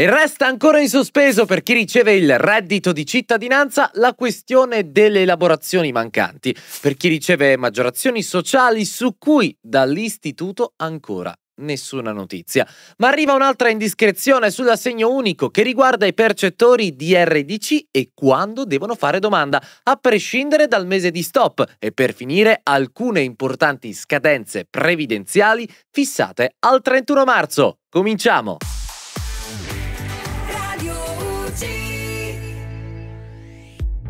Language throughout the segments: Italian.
E resta ancora in sospeso per chi riceve il reddito di cittadinanza la questione delle elaborazioni mancanti, per chi riceve maggiorazioni sociali su cui dall'istituto ancora nessuna notizia. Ma arriva un'altra indiscrezione sull'assegno unico che riguarda i percettori di RDC e quando devono fare domanda, a prescindere dal mese di stop e per finire alcune importanti scadenze previdenziali fissate al 31 marzo. Cominciamo!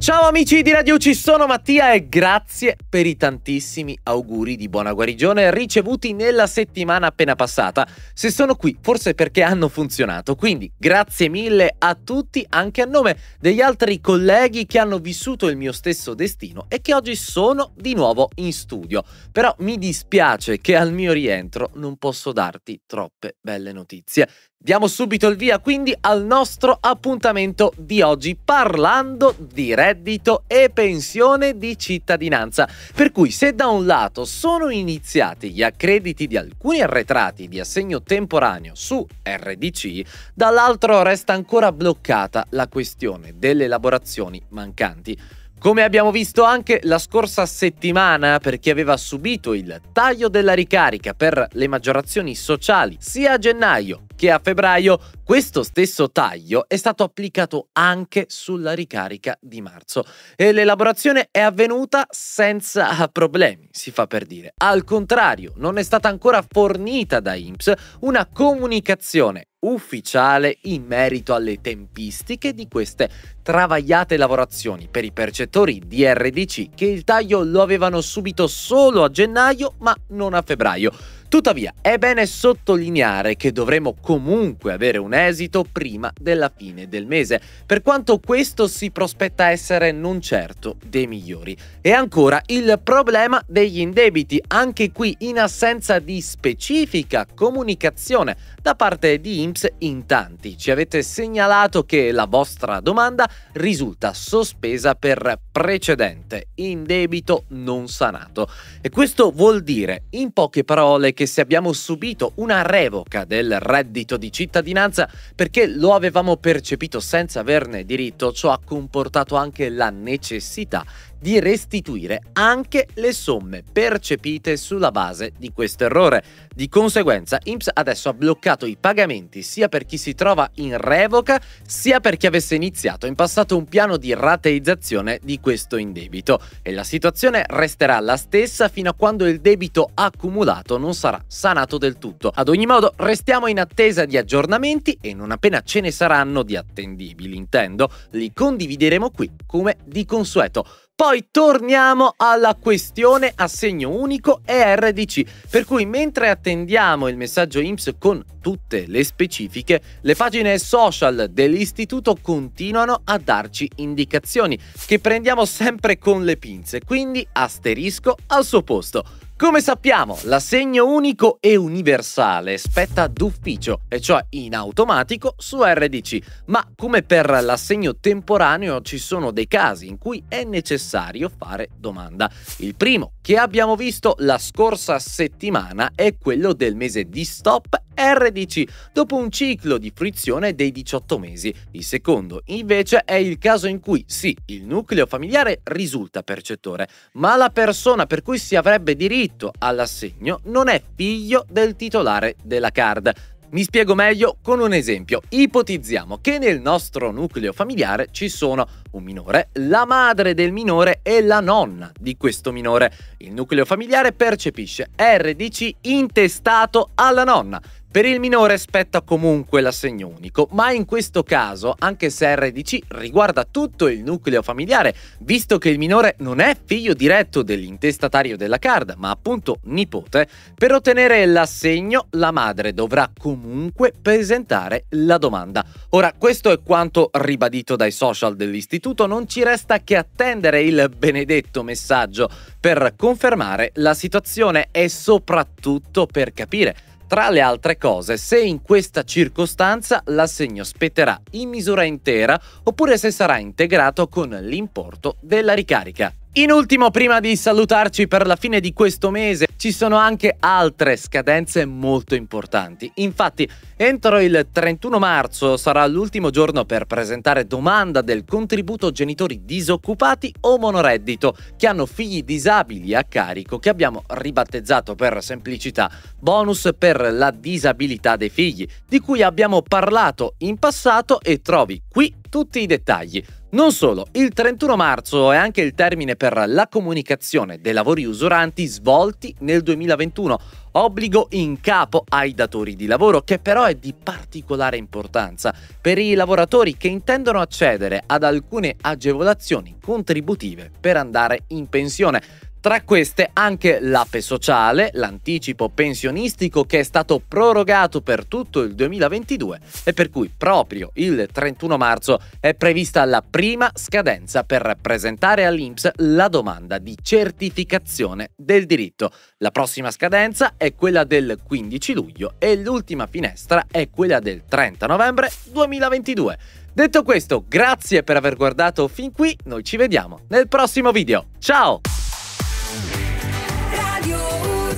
Ciao amici di Radio Ci sono Mattia e grazie per i tantissimi auguri di buona guarigione ricevuti nella settimana appena passata. Se sono qui, forse perché hanno funzionato. Quindi grazie mille a tutti, anche a nome degli altri colleghi che hanno vissuto il mio stesso destino e che oggi sono di nuovo in studio. Però mi dispiace che al mio rientro non posso darti troppe belle notizie. Diamo subito il via quindi al nostro appuntamento di oggi parlando di Red reddito e pensione di cittadinanza. Per cui se da un lato sono iniziati gli accrediti di alcuni arretrati di assegno temporaneo su RDC, dall'altro resta ancora bloccata la questione delle elaborazioni mancanti. Come abbiamo visto anche la scorsa settimana per chi aveva subito il taglio della ricarica per le maggiorazioni sociali sia a gennaio che a febbraio questo stesso taglio è stato applicato anche sulla ricarica di marzo e l'elaborazione è avvenuta senza problemi, si fa per dire. Al contrario, non è stata ancora fornita da IMSS una comunicazione ufficiale in merito alle tempistiche di queste travagliate lavorazioni per i percettori di RDC che il taglio lo avevano subito solo a gennaio ma non a febbraio. Tuttavia, è bene sottolineare che dovremo comunque avere un esito prima della fine del mese, per quanto questo si prospetta essere non certo dei migliori. E ancora il problema degli indebiti, anche qui in assenza di specifica comunicazione da parte di IMSS in tanti. Ci avete segnalato che la vostra domanda risulta sospesa per precedente indebito non sanato. E questo vuol dire, in poche parole, che se abbiamo subito una revoca del reddito di cittadinanza perché lo avevamo percepito senza averne diritto, ciò ha comportato anche la necessità di restituire anche le somme percepite sulla base di questo errore. Di conseguenza, IMSS adesso ha bloccato i pagamenti sia per chi si trova in revoca, sia per chi avesse iniziato in passato un piano di rateizzazione di questo indebito. E la situazione resterà la stessa fino a quando il debito accumulato non sarà sarà sanato del tutto. Ad ogni modo, restiamo in attesa di aggiornamenti e non appena ce ne saranno di attendibili, intendo, li condivideremo qui come di consueto. Poi torniamo alla questione assegno unico e RDC, per cui mentre attendiamo il messaggio IMSS con tutte le specifiche, le pagine social dell'istituto continuano a darci indicazioni che prendiamo sempre con le pinze, quindi asterisco al suo posto. Come sappiamo, l'assegno unico e universale spetta d'ufficio, e cioè in automatico su RDC, ma come per l'assegno temporaneo ci sono dei casi in cui è necessario fare domanda. Il primo che abbiamo visto la scorsa settimana è quello del mese di stop RDC dopo un ciclo di fruizione dei 18 mesi. Il secondo, invece, è il caso in cui sì, il nucleo familiare risulta percettore, ma la persona per cui si avrebbe diritto all'assegno non è figlio del titolare della card. Mi spiego meglio con un esempio. Ipotizziamo che nel nostro nucleo familiare ci sono un minore, la madre del minore e la nonna di questo minore. Il nucleo familiare percepisce RDC intestato alla nonna. Per il minore spetta comunque l'assegno unico, ma in questo caso, anche se RDC riguarda tutto il nucleo familiare, visto che il minore non è figlio diretto dell'intestatario della card, ma appunto nipote, per ottenere l'assegno la madre dovrà comunque presentare la domanda. Ora, questo è quanto ribadito dai social dell'istituto, non ci resta che attendere il benedetto messaggio per confermare la situazione e soprattutto per capire tra le altre cose, se in questa circostanza l'assegno spetterà in misura intera oppure se sarà integrato con l'importo della ricarica. In ultimo, prima di salutarci per la fine di questo mese, ci sono anche altre scadenze molto importanti. Infatti, entro il 31 marzo sarà l'ultimo giorno per presentare domanda del contributo genitori disoccupati o monoreddito che hanno figli disabili a carico che abbiamo ribattezzato per semplicità bonus per la disabilità dei figli, di cui abbiamo parlato in passato e trovi qui tutti i dettagli. Non solo, il 31 marzo è anche il termine per la comunicazione dei lavori usuranti svolti nel 2021, obbligo in capo ai datori di lavoro che però è di particolare importanza per i lavoratori che intendono accedere ad alcune agevolazioni contributive per andare in pensione. Tra queste anche l'APE sociale, l'anticipo pensionistico che è stato prorogato per tutto il 2022 e per cui proprio il 31 marzo è prevista la prima scadenza per presentare all'INPS la domanda di certificazione del diritto. La prossima scadenza è quella del 15 luglio e l'ultima finestra è quella del 30 novembre 2022. Detto questo, grazie per aver guardato fin qui, noi ci vediamo nel prossimo video. Ciao!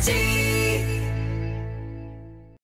energy.